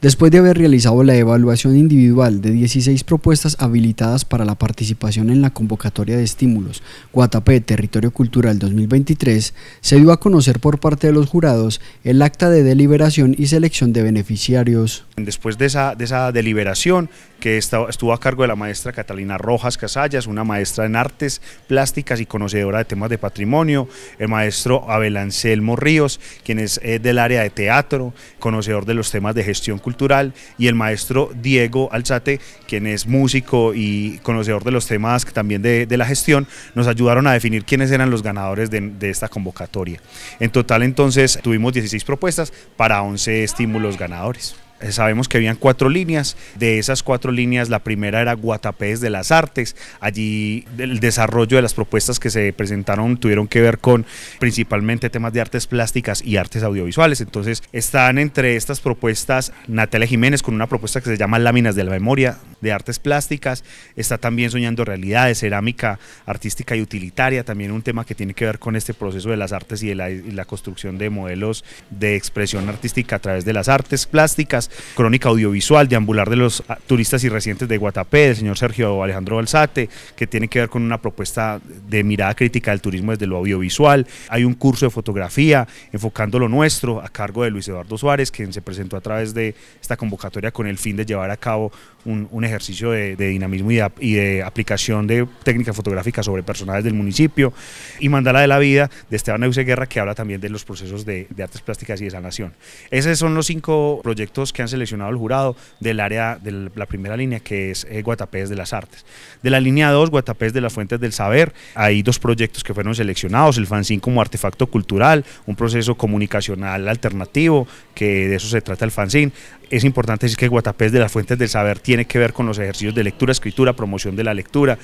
Después de haber realizado la evaluación individual de 16 propuestas habilitadas para la participación en la convocatoria de estímulos Guatapé Territorio Cultural 2023, se dio a conocer por parte de los jurados el acta de deliberación y selección de beneficiarios. Después de esa, deliberación que estuvo a cargo de la maestra Catalina Rojas Casallas, una maestra en artes plásticas y conocedora de temas de patrimonio, el maestro Abel Anselmo Ríos, quien es eh, del área de teatro, conocedor de los temas de gestión cultural, y el maestro Diego Alzate, quien es músico y conocedor de los temas también de, la gestión, nos ayudaron a definir quiénes eran los ganadores de esta convocatoria. En total entonces tuvimos 16 propuestas para 11 estímulos ganadores. Sabemos que habían cuatro líneas, de esas cuatro líneas la primera era Guatapés de las Artes, allí el desarrollo de las propuestas que se presentaron tuvieron que ver con principalmente temas de artes plásticas y artes audiovisuales, entonces están entre estas propuestas Natalia Jiménez con una propuesta que se llama Láminas de la Memoria de Artes Plásticas, está también Soñando Realidades, Cerámica Artística y Utilitaria, también un tema que tiene que ver con este proceso de las artes y de y la construcción de modelos de expresión artística a través de las artes plásticas, Crónica Audiovisual, Deambular de los ah, Turistas y residentes de Guatapé, del señor Sergio Alejandro balzate que tiene que ver con una propuesta de mirada crítica del turismo desde lo audiovisual. Hay un curso de fotografía enfocando lo nuestro a cargo de Luis Eduardo Suárez, quien se presentó a través de esta convocatoria con el fin de llevar a cabo un, ejercicio de, dinamismo y de, aplicación de técnicas fotográficas sobre personajes del municipio. Y Mandala de la Vida, de Esteban Euse Guerra, que habla también de los procesos de, de artes plásticas y de sanación. Esos son los cinco proyectos que que han seleccionado el jurado del área de la primera línea, que es eh, Guatapés de las Artes. De la línea 2, Guatapés de las Fuentes del Saber, hay dos proyectos que fueron seleccionados, el fanzine como artefacto cultural, un proceso comunicacional alternativo, que de eso se trata el fanzine. Es importante decir que Guatapés de las Fuentes del Saber tiene que ver con los ejercicios de lectura, escritura, promoción de la lectura.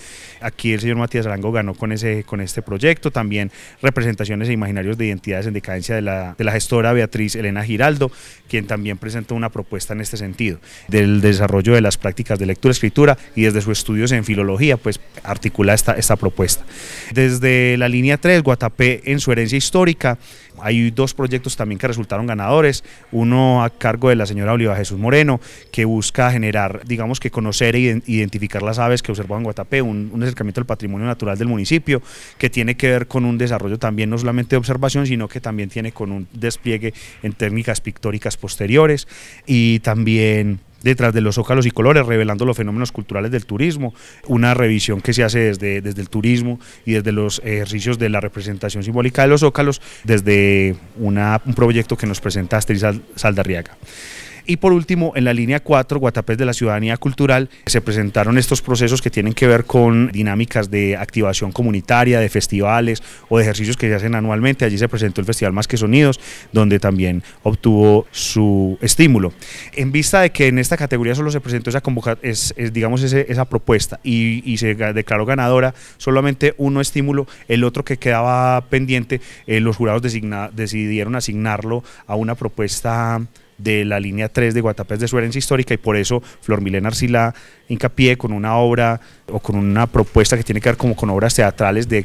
Aquí el señor Matías Arango ganó con, ese, con este proyecto, también representaciones e imaginarios de identidades en decadencia de la, de la gestora Beatriz Elena Giraldo, quien también presentó una propuesta en este sentido, del desarrollo de las prácticas de lectura-escritura y desde sus estudios en filología, pues articula esta, esta propuesta. Desde la línea 3, Guatapé en su herencia histórica, hay dos proyectos también que resultaron ganadores, uno a cargo de la señora Oliva Jesús Moreno, que busca generar, digamos que conocer e identificar las aves que observaban Guatapé, un, acercamiento al patrimonio natural del municipio, que tiene que ver con un desarrollo también no solamente de observación, sino que también tiene con un despliegue en técnicas pictóricas posteriores y también detrás de los ócalos y colores, revelando los fenómenos culturales del turismo, una revisión que se hace desde, desde el turismo y desde los ejercicios de la representación simbólica de los ócalos, desde un proyecto que nos presenta Astrid Saldarriaga. Y por último, en la línea 4, Guatapés de la Ciudadanía Cultural, se presentaron estos procesos que tienen que ver con dinámicas de activación comunitaria, de festivales o de ejercicios que se hacen anualmente. Allí se presentó el Festival Más que Sonidos, donde también obtuvo su estímulo. En vista de que en esta categoría solo se presentó esa convocatoria, es, digamos esa propuesta y, se declaró ganadora solamente uno estímulo, el otro que quedaba pendiente, eh, los jurados decidieron asignarlo a una propuesta de la línea 3 de Guatapés de su herencia histórica y por eso Flor Milena Arcila hincapié con una obra o con una propuesta que tiene que ver como con obras teatrales de,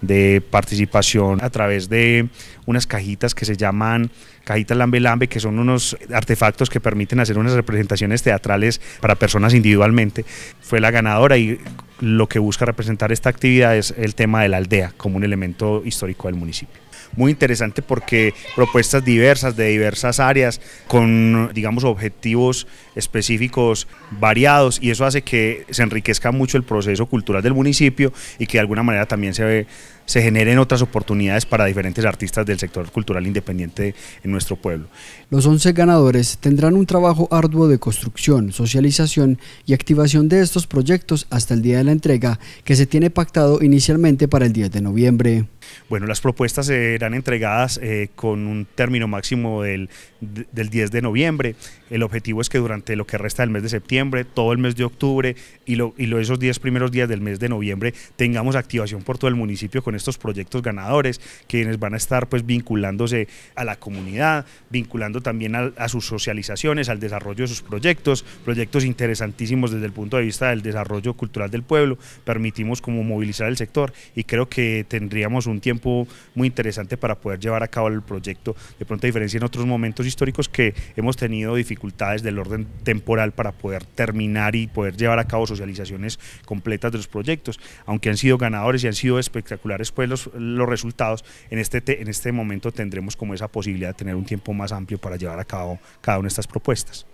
de participación a través de unas cajitas que se llaman cajitas lambe lambe, que son unos artefactos que permiten hacer unas representaciones teatrales para personas individualmente. Fue la ganadora y lo que busca representar esta actividad es el tema de la aldea como un elemento histórico del municipio muy interesante porque propuestas diversas de diversas áreas con, digamos, objetivos específicos variados y eso hace que se enriquezca mucho el proceso cultural del municipio y que de alguna manera también se se generen otras oportunidades para diferentes artistas del sector cultural independiente en nuestro pueblo. Los 11 ganadores tendrán un trabajo arduo de construcción, socialización y activación de estos proyectos hasta el día de la entrega, que se tiene pactado inicialmente para el 10 de noviembre. Bueno, las propuestas serán entregadas eh, con un término máximo del, 10 de noviembre. El objetivo es que durante lo que resta del mes de septiembre, todo el mes de octubre y, lo, y esos 10 primeros días del mes de noviembre tengamos activación por todo el municipio con estos proyectos ganadores, quienes van a estar pues vinculándose a la comunidad, vinculando también a, a sus socializaciones, al desarrollo de sus proyectos, proyectos interesantísimos desde el punto de vista del desarrollo cultural del pueblo. Permitimos como movilizar el sector y creo que tendríamos un un tiempo muy interesante para poder llevar a cabo el proyecto, de pronto a diferencia en otros momentos históricos que hemos tenido dificultades del orden temporal para poder terminar y poder llevar a cabo socializaciones completas de los proyectos, aunque han sido ganadores y han sido espectaculares pues los, resultados, en este, en este momento tendremos como esa posibilidad de tener un tiempo más amplio para llevar a cabo cada una de estas propuestas.